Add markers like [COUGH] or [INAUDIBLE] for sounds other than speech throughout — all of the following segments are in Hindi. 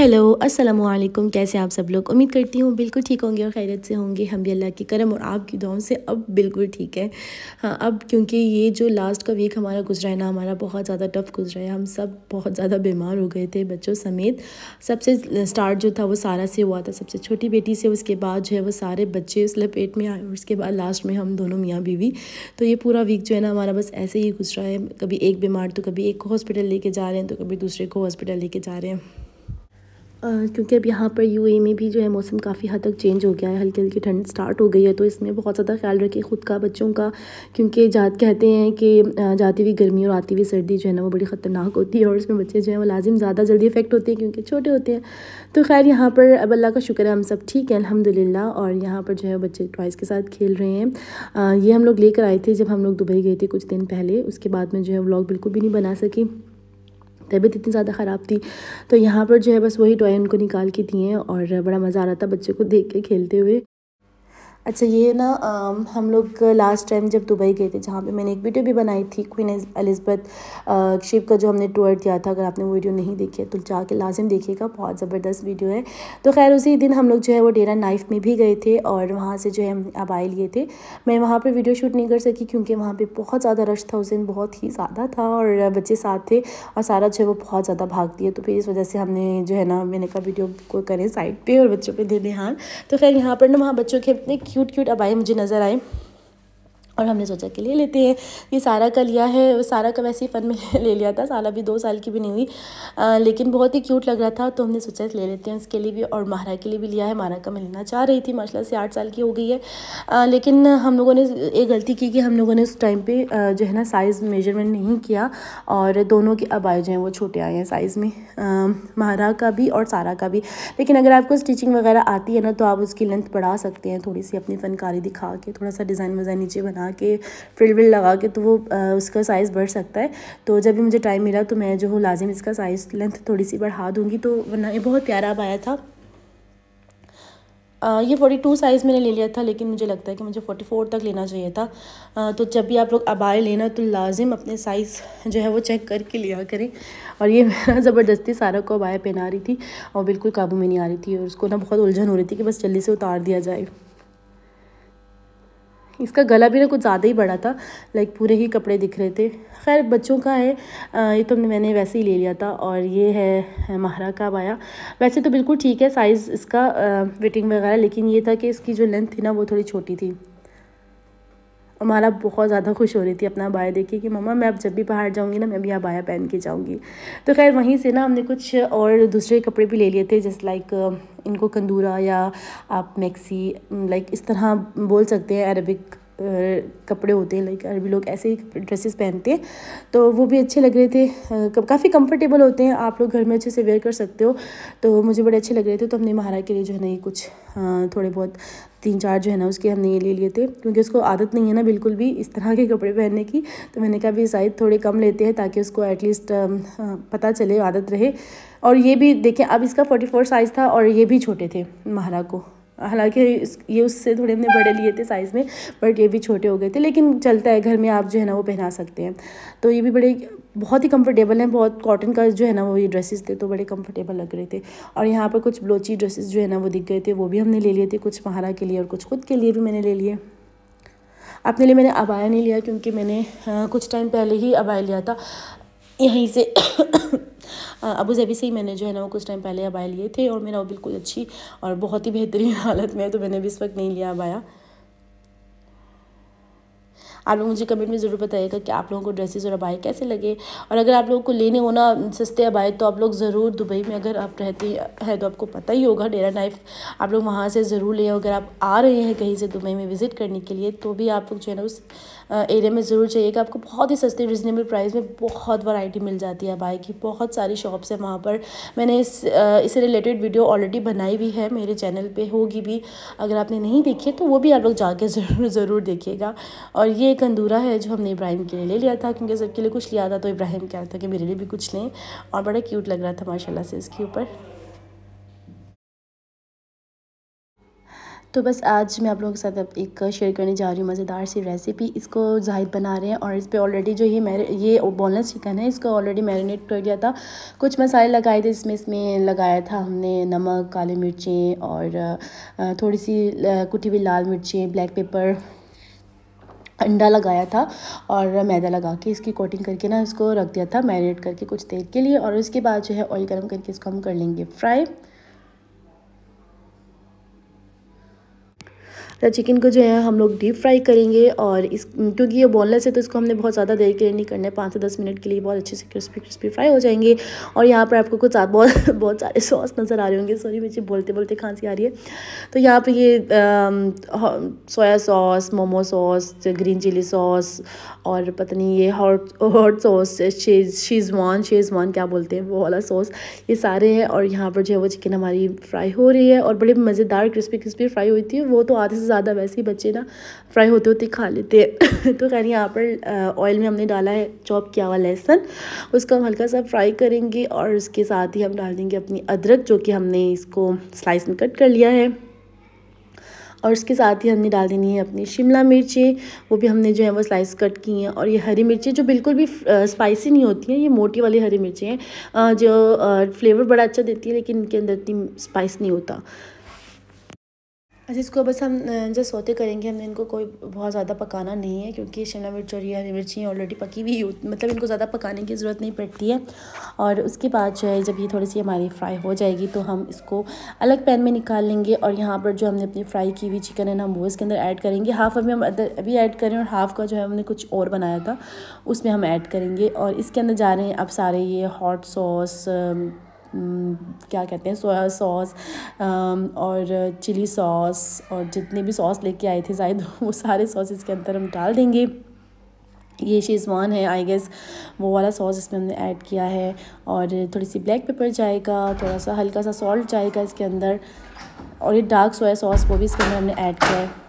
हेलो अस्सलाम वालेकुम कैसे आप सब लोग उम्मीद करती हूँ बिल्कुल ठीक होंगे और खैरियत से होंगे हम भी अल्लाह के करम और आपकी दुआओं से अब बिल्कुल ठीक है हाँ अब क्योंकि ये जो लास्ट का वीक हमारा गुजरा है ना हमारा बहुत ज़्यादा टफ गुजरा है हम सब बहुत ज़्यादा बीमार हो गए थे बच्चों समेत सबसे स्टार्ट जो था वो सारा से हुआ था सबसे छोटी बेटी से उसके बाद जो है वो सारे बच्चे उस लपेट में आए उसके बाद लास्ट में हम दोनों मियाँ बीवी तो ये पूरा वीक जो है ना हमारा बस ऐसे ही गुजरा है कभी एक बीमार तो कभी एक को हॉस्पिटल लेके जा रहे हैं तो कभी दूसरे को हॉस्पिटल लेके जा रहे हैं क्योंकि अब यहाँ पर यू में भी जो है मौसम काफ़ी हद तक चेंज हो गया है हल्की हल्की ठंड स्टार्ट हो गई है तो इसमें बहुत ज़्यादा ख्याल रखें खुद का बच्चों का क्योंकि जात कहते हैं कि जाती हुई गर्मी और आती हुई सर्दी जो है ना वो बड़ी ख़तरनाक होती है और इसमें बच्चे जो है वो लाजिम ज़्यादा जल्दी इफेक्ट होते हैं क्योंकि छोटे होते हैं तो खैर यहाँ पर अब अल्लाह का शुक्र है हम सब ठीक है अलहमदिल्ला और यहाँ पर जो है बच्चे टॉयज़ के साथ खेल रहे हैं ये हम लोग लेकर आए थे जब हम लोग दुबई गए थे कुछ दिन पहले उसके बाद में जो है ब्लॉग बिल्कुल भी नहीं बना सकी तबीयत इतनी ज़्यादा ख़राब थी तो यहाँ पर जो है बस वही टॉय उनको निकाल के दिए और बड़ा मज़ा आ रहा था बच्चों को देख के खेलते हुए अच्छा ये ना हम लोग लास्ट टाइम जब दुबई गए थे जहाँ पे मैंने एक वीडियो भी बनाई थी क्वीन एलिजबेथ शिप का जो हमने टूर दिया था अगर आपने वो वीडियो नहीं देखी है तो जाके लाजिम देखिएगा बहुत ज़बरदस्त वीडियो है तो खैर उसी दिन हम लोग जो है वो डेरा नाइफ में भी गए थे और वहाँ से जो है हम आए लिए थे मैं वहाँ पर वीडियो शूट नहीं कर सकी क्योंकि वहाँ पर बहुत ज़्यादा रश था उस दिन बहुत ही ज़्यादा था और बच्चे साथ थे और सारा जो है वो बहुत ज़्यादा भाग दिए तो फिर इस वजह से हमने जो है ना मैंने कहा वीडियो को करें साइड पर और बच्चों पर दे दें तो खैर यहाँ पर ना वहाँ बच्चों के अपने क्यूट क्यूट अबाई मुझे नज़र आए और हमने सोचा कि ले लेते हैं ये सारा का लिया है सारा का वैसे ही फ़न में [LAUGHS] ले लिया था सारा भी दो साल की भी नहीं हुई आ, लेकिन बहुत ही क्यूट लग रहा था तो हमने सोचा ले लेते हैं इसके लिए भी और महारा के लिए भी लिया है महारा का मैं लेना चाह रही थी माशाला से आठ साल की हो गई है आ, लेकिन हम लोगों ने एक गलती की कि हम लोगों ने उस टाइम पर जो है ना साइज़ मेजरमेंट नहीं किया और दोनों के अबाए जो हैं वो छोटे आए हैं साइज़ में महारा का भी और सारा का भी लेकिन अगर आपको स्टिचिंग वगैरह आती है ना तो आप उसकी लेंथ बढ़ा सकते हैं थोड़ी सी अपनी फनकारी दिखा के थोड़ा सा डिज़ाइन वज़ाइन नीचे बना बना के फ्रिल विल लगा के तो वो उसका साइज़ बढ़ सकता है तो जब भी मुझे टाइम मिला तो मैं जो हूँ लाजिम इसका साइज़ लेंथ थोड़ी सी बढ़ा दूँगी तो वरना ये बहुत प्यारा अब आया था आ, ये फोर्टी टू साइज़ मैंने ले लिया था लेकिन मुझे लगता है कि मुझे फोर्टी फोर तक लेना चाहिए था आ, तो जब भी आप लोग अब आए लेना तो लाजिम अपने साइज़ जो है वो चेक करके लिया करें और ये [LAUGHS] ज़बरदस्ती सारा को अबाया पहना रही थी और बिल्कुल काबू में नहीं आ रही थी और उसको ना बहुत उलझन हो रही थी कि बस जल्दी से उतार दिया जाए इसका गला भी ना कुछ ज़्यादा ही बड़ा था लाइक पूरे ही कपड़े दिख रहे थे खैर बच्चों का है ये तो मैंने वैसे ही ले लिया था और ये है महरा का बाया वैसे तो बिल्कुल ठीक है साइज़ इसका फिटिंग वगैरह लेकिन ये था कि इसकी जो लेंथ थी ना वो थोड़ी छोटी थी और बहुत ज़्यादा खुश हो रही थी अपना बाया देखिए कि मम्मा मैं अब जब भी बाहर जाऊँगी ना मैं भी यहाँ बाया पहन के जाऊँगी तो खैर वहीं से ना हमने कुछ और दूसरे कपड़े भी ले लिए थे जैसे लाइक इनको कंदूरा या आप मैक्सी लाइक इस तरह बोल सकते हैं अरबिक कपड़े होते हैं लाइक अरबी लोग ऐसे ही ड्रेसेस पहनते हैं तो वो भी अच्छे लग रहे थे काफ़ी कंफर्टेबल होते हैं आप लोग घर में अच्छे से वेयर कर सकते हो तो मुझे बड़े अच्छे लग रहे थे तो हमने महारा के लिए जो है ना ये कुछ थोड़े बहुत तीन चार जो है ना उसके हमने ये ले लिए थे क्योंकि उसको आदत नहीं है ना बिल्कुल भी इस तरह के कपड़े पहनने की तो मैंने कहा भी शायद थोड़े कम लेते हैं ताकि उसको एटलीस्ट पता चले आदत रहे और ये भी देखें अब इसका फोर्टी फोर साइज़ था और ये भी छोटे थे महारा को हालांकि इस ये उससे थोड़े हमने बड़े लिए थे साइज़ में बट ये भी छोटे हो गए थे लेकिन चलता है घर में आप जो है ना वो पहना सकते हैं तो ये भी बड़े बहुत ही कंफर्टेबल हैं बहुत कॉटन का जो है ना वो ये ड्रेसेस थे तो बड़े कंफर्टेबल लग रहे थे और यहाँ पर कुछ ब्लोची ड्रेसेस जो है ना वो दिख गए थे वो भी हमने ले लिए थे कुछ महारा के लिए और कुछ खुद के लिए भी मैंने ले लिए अपने लिए मैंने अबाया नहीं लिया क्योंकि मैंने हाँ, कुछ टाइम पहले ही अबाया लिया था यहीं से [COUGHS] अबू धाबी से ही मैंने जो है ना वो कुछ टाइम पहले अबाया लिए थे और मेरा वो बिल्कुल अच्छी और बहुत ही बेहतरीन [LAUGHS] हालत में है तो मैंने भी इस वक्त नहीं लिया अबाया आप लोग मुझे कमेंट में ज़रूर बताइएगा कि आप लोगों को ड्रेसेस और अबाई कैसे लगे और अगर आप लोगों को लेने होना सस्ते अबाई तो आप लोग ज़रूर दुबई में अगर आप रहते हैं तो आपको पता ही होगा डेरा नाइफ आप लोग वहाँ से ज़रूर लें अगर आप आ रहे हैं कहीं से दुबई में विज़िट करने के लिए तो भी आप लोग जो है ना उस एरिया में ज़रूर चाहिएगा आपको बहुत ही सस्ते रिजनेबल प्राइस में बहुत वैरायटी मिल जाती है बाइक की बहुत सारी शॉप्स हैं वहाँ पर मैंने इस इससे रिलेटेड वीडियो ऑलरेडी बनाई हुई है मेरे चैनल पर होगी भी अगर आपने नहीं देखी तो वो भी आप लोग जाके ज़रूर ज़रूर देखिएगा और ये अंदूरा है जो हमने इब्राहिम के लिए ले लिया था क्योंकि सबके लिए कुछ लिया था तो इब्राहिम क्या था कि मेरे लिए भी कुछ लें और बड़ा क्यूट लग रहा था माशाल्लाह से इसके ऊपर तो बस आज मैं आप लोगों के साथ अब एक शेयर करने जा रही हूँ मज़ेदार सी रेसिपी इसको जाहिद बना रहे हैं और इस पर ऑलरेडी जो ये मैर ये बोनलेस चिकन है इसको ऑलरेडी मैरिनेट कर दिया था कुछ मसाले लगाए थे इसमें इसमें लगाया था हमने नमक काली मिर्चें और थोड़ी सी कुटी हुई लाल मिर्चें ब्लैक पेपर अंडा लगाया था और मैदा लगा के इसकी कोटिंग करके ना इसको रख दिया था मैरिनेट करके कुछ देर के लिए और उसके बाद जो है ऑयल गर्म करके इसको हम कर लेंगे फ्राई तो चिकन को जो है हम लोग डीप फ्राई करेंगे और इस क्योंकि ये बोनलेस है तो इसको हमने बहुत ज़्यादा देर के लिए नहीं करना है पाँच से दस मिनट के लिए बहुत अच्छे से क्रिस्पी क्रिस्पी फ्राई हो जाएंगे और यहाँ पर आपको कुछ बहुत [LAUGHS] बहुत सारे सॉस नज़र आ रहे होंगे सॉरी मुझे बोलते बोलते खांसी आ रही है तो यहाँ पर ये soya sauce momo sauce green chilli sauce और पता नहीं ये हॉट हॉट सॉस शेज शेजवान शेजवान क्या बोलते हैं वो वाला सॉस ये सारे हैं और यहाँ पर जो है वो चिकन हमारी फ्राई हो रही है और बड़ी मज़ेदार क्रिस्पी क्रिस्पी फ्राई हुई थी वो तो आधे से ज़्यादा वैसे ही बच्चे ना फ्राई होते होते खा लेते हैं [LAUGHS] तो खैर यहाँ पर ऑयल में हमने डाला है चॉप किया हुआ लहसुन उसको हम हल्का सा फ्राई करेंगे और उसके साथ ही हम डाल देंगे अपनी अदरक जो कि हमने इसको स्लाइस में कट कर लिया है और उसके साथ ही हमने डाल देनी है अपनी शिमला मिर्ची वो भी हमने जो है वो स्लाइस कट की हैं और ये हरी मिर्ची जो बिल्कुल भी स्पाइसी नहीं होती हैं ये मोटी वाली हरी मिर्ची हैं जो फ्लेवर बड़ा अच्छा देती है लेकिन इनके अंदर इतनी स्पाइस नहीं होता अच्छा इसको बस हम जब सोते करेंगे हमें इनको कोई बहुत ज़्यादा पकाना नहीं है क्योंकि शिमला मिर्च और हरी मिर्ची ऑलरेडी पकी हुई मतलब इनको ज़्यादा पकाने की ज़रूरत नहीं पड़ती है और उसके बाद जो है जब ये थोड़ी सी हमारी फ्राई हो जाएगी तो हम इसको अलग पैन में निकाल लेंगे और यहाँ पर जो हमने अपनी फ्राई की हुई चिकन है ना हम वो इसके अंदर ऐड करेंगे हाफ़ अभी हम अभी ऐड करें और हाफ़ का जो है हमने कुछ और बनाया था उसमें हम ऐड करेंगे और इसके अंदर जा रहे हैं अब सारे ये हॉट सॉस क्या कहते हैं सोया सॉस और चिली सॉस और जितने भी सॉस लेके आए थे शायद [LAUGHS] वो सारे सॉस इसके अंदर हम डाल देंगे ये शेज़वान है आई गेस वो वाला सॉस इसमें हमने ऐड किया है और थोड़ी सी ब्लैक पेपर जाएगा थोड़ा सा हल्का सा सॉल्ट जाएगा इसके अंदर और ये डार्क सोया सॉस वो भी इसके अंदर हमने ऐड किया है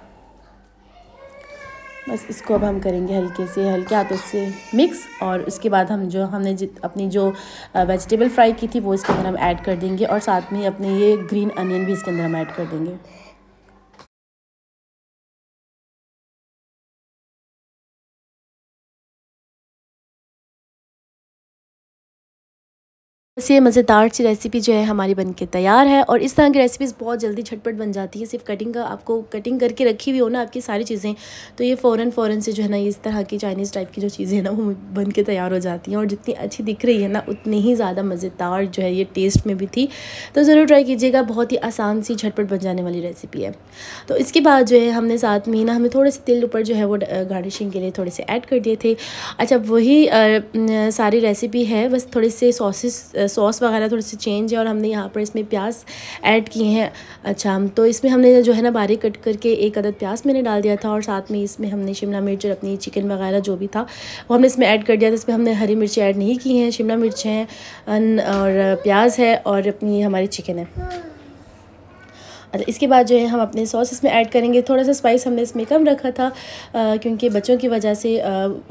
बस इसको अब हम करेंगे हल्के से हल्के हाथों से मिक्स और उसके बाद हम जो हमने जित अपनी जो वेजिटेबल फ्राई की थी वो इसके अंदर हम ऐड कर देंगे और साथ में अपने ये ग्रीन अनियन भी इसके अंदर हम ऐड कर देंगे बस ये मज़ेदार सी रेसिपी जो है हमारी बनके तैयार है और इस तरह की रेसिपीज़ बहुत जल्दी झटपट बन जाती है सिर्फ कटिंग का आपको कटिंग करके रखी हुई हो ना आपकी सारी चीज़ें तो ये फ़ौरन फ़ौरन से जो है ना इस तरह की चाइनीज़ टाइप की जो चीज़ें हैं ना वो बन के तैयार हो जाती हैं और जितनी अच्छी दिख रही है ना उतनी ही ज़्यादा मज़ेदार जो है ये टेस्ट में भी थी तो ज़रूर ट्राई कीजिएगा बहुत ही आसान सी झटपट बन जाने वाली रेसिपी है तो इसके बाद जो है हमने साथ में ना हमें थोड़े से तिल ऊपर जो है वो गार्निशिंग के लिए थोड़े से ऐड कर दिए थे अच्छा वही सारी रेसिपी है बस थोड़े से सॉसेस सॉस वगैरह थोड़ी सी चेंज है और हमने यहाँ पर इसमें प्याज ऐड किए हैं अच्छा हम तो इसमें हमने जो है ना बारीक कट करके एक अदद प्याज मैंने डाल दिया था और साथ में इसमें हमने शिमला मिर्च और अपनी चिकन वगैरह जो भी था वो हमने इसमें ऐड कर दिया था इसमें हमने हरी मिर्च ऐड नहीं की हैं शिमला मिर्च हैं और प्याज है और अपनी हमारी चिकन है अच्छा इसके बाद जो है हम अपने सॉस इसमें ऐड करेंगे थोड़ा सा स्पाइस हमने इसमें कम रखा था क्योंकि बच्चों की वजह से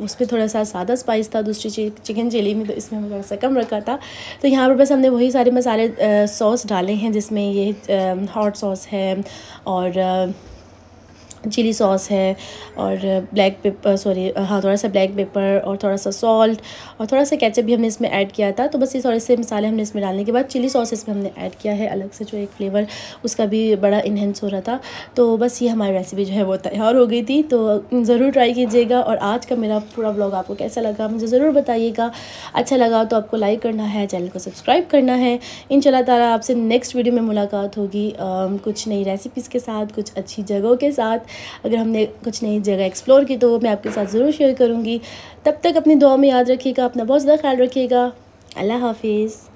उस पर थोड़ा सा सादा स्पाइस था दूसरी चिकन चिली में तो इसमें हमने थोड़ा सा कम रखा था तो यहाँ पर बस हमने वही सारे मसाले सॉस डाले हैं जिसमें ये हॉट सॉस है और चिली सॉस है और ब्लैक पेपर सॉरी हाँ थोड़ा सा ब्लैक पेपर और थोड़ा सा सॉल्ट और थोड़ा सा कैचअप भी हमने इसमें ऐड किया था तो बस ये थोड़े से मसाले हमने इसमें डालने के बाद चिली सॉस इसमें हमने ऐड किया है अलग से जो एक फ्लेवर उसका भी बड़ा इन्हेंस हो रहा था तो बस ये हमारी रेसिपी जो है वो तैयार हो गई थी तो ज़रूर ट्राई कीजिएगा और आज का मेरा पूरा ब्लॉग आपको कैसा लगा मुझे ज़रूर बताइएगा अच्छा लगा तो आपको लाइक करना है चैनल को सब्सक्राइब करना है इन तारा आपसे नेक्स्ट वीडियो में मुलाकात होगी कुछ नई रेसिपीज़ के साथ कुछ अच्छी जगहों के साथ अगर हमने कुछ नई जगह एक्सप्लोर की तो मैं आपके साथ ज़रूर शेयर करूँगी तब तक अपनी दुआ में याद रखिएगा अपना बहुत ज़्यादा ख्याल रखिएगा अल्लाह हाफिज़